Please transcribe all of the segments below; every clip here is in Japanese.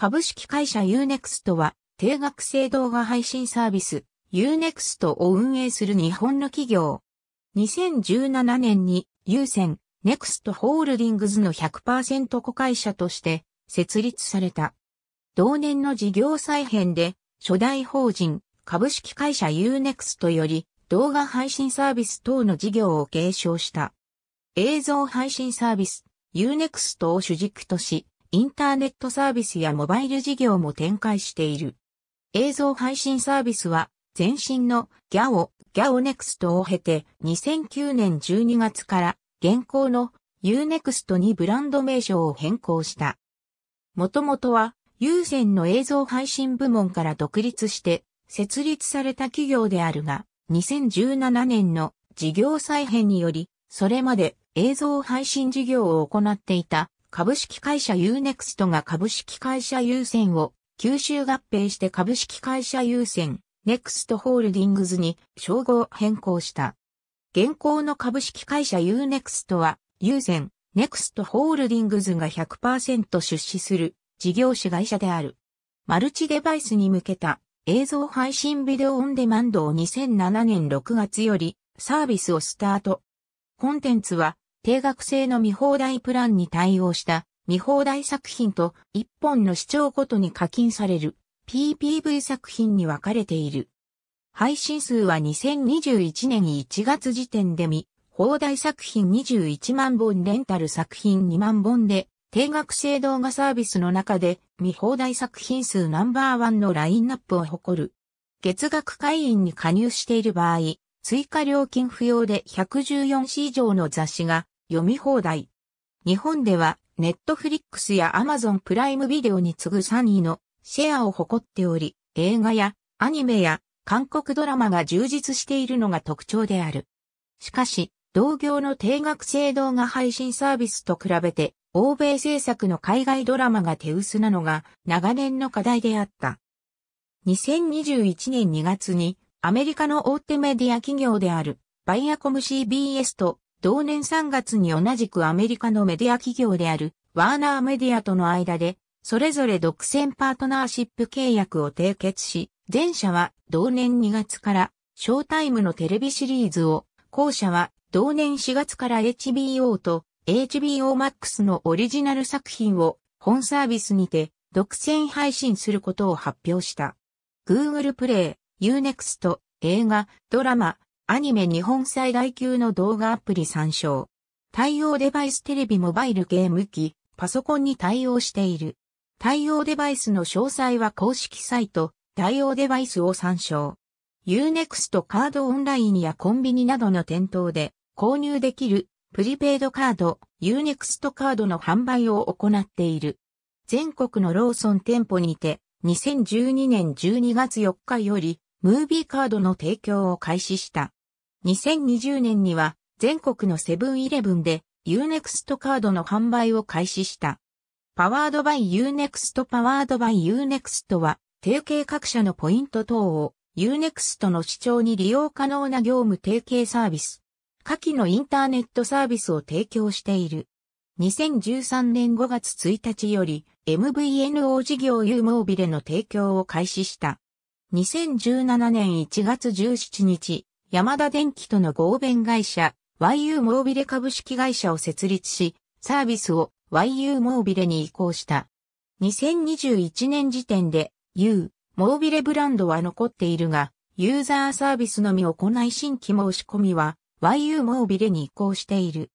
株式会社 Unext は、定額制動画配信サービス、Unext を運営する日本の企業。2017年に、優先、NEXT ホールディングズの100%子会社として、設立された。同年の事業再編で、初代法人、株式会社 Unext より、動画配信サービス等の事業を継承した。映像配信サービス、Unext を主軸とし、インターネットサービスやモバイル事業も展開している。映像配信サービスは、前身の GAO、GAO NEXT を経て2009年12月から現行の UNEXT にブランド名称を変更した。もともとは、有線の映像配信部門から独立して設立された企業であるが、2017年の事業再編により、それまで映像配信事業を行っていた株式会社 Unext が株式会社優先を吸収合併して株式会社優先 NEXT ホールディングズに称号変更した。現行の株式会社 Unext は優先 NEXT ホールディングズが100%出資する事業主会社である。マルチデバイスに向けた映像配信ビデオオンデマンドを2007年6月よりサービスをスタート。コンテンツは定額制の見放題プランに対応した見放題作品と1本の視聴ごとに課金される PPV 作品に分かれている。配信数は2021年1月時点で見放題作品21万本レンタル作品2万本で定額制動画サービスの中で見放題作品数ナンバーワンのラインナップを誇る。月額会員に加入している場合、追加料金不要で 114C 以上の雑誌が読み放題。日本では、ネットフリックスやアマゾンプライムビデオに次ぐ3位のシェアを誇っており、映画やアニメや韓国ドラマが充実しているのが特徴である。しかし、同業の定額制動画配信サービスと比べて、欧米制作の海外ドラマが手薄なのが長年の課題であった。2021年2月にアメリカの大手メディア企業であるバイアコム CBS と同年3月に同じくアメリカのメディア企業であるワーナーメディアとの間で、それぞれ独占パートナーシップ契約を締結し、前者は同年2月からショータイムのテレビシリーズを、後者は同年4月から HBO と HBO Max のオリジナル作品を本サービスにて独占配信することを発表した。Google プレイ、Unext、映画、ドラマ、アニメ日本最大級の動画アプリ参照。対応デバイステレビモバイルゲーム機、パソコンに対応している。対応デバイスの詳細は公式サイト、対応デバイスを参照。Unext カードオンラインやコンビニなどの店頭で購入できるプリペイドカード、Unext カードの販売を行っている。全国のローソン店舗にて2012年12月4日よりムービーカードの提供を開始した。2020年には全国のセブンイレブンで Unext カードの販売を開始した。パワードバイ Unext パワードバイ Unext は提携各社のポイント等を Unext の主張に利用可能な業務提携サービス。下記のインターネットサービスを提供している。2013年5月1日より MVNO 事業 U モービレの提供を開始した。2017年1月17日、山田電機との合弁会社、YU モービレ株式会社を設立し、サービスを YU モービレに移行した。2021年時点で U モービレブランドは残っているが、ユーザーサービスのみ行い新規申し込みは YU モービレに移行している。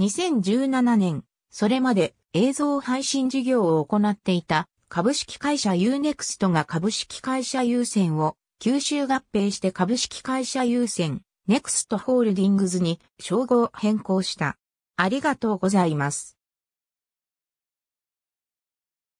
2017年、それまで映像配信事業を行っていた株式会社 UNEXT が株式会社優先を吸収合併して株式会社優先、ネクストホールディングズに称号変更した。ありがとうございます。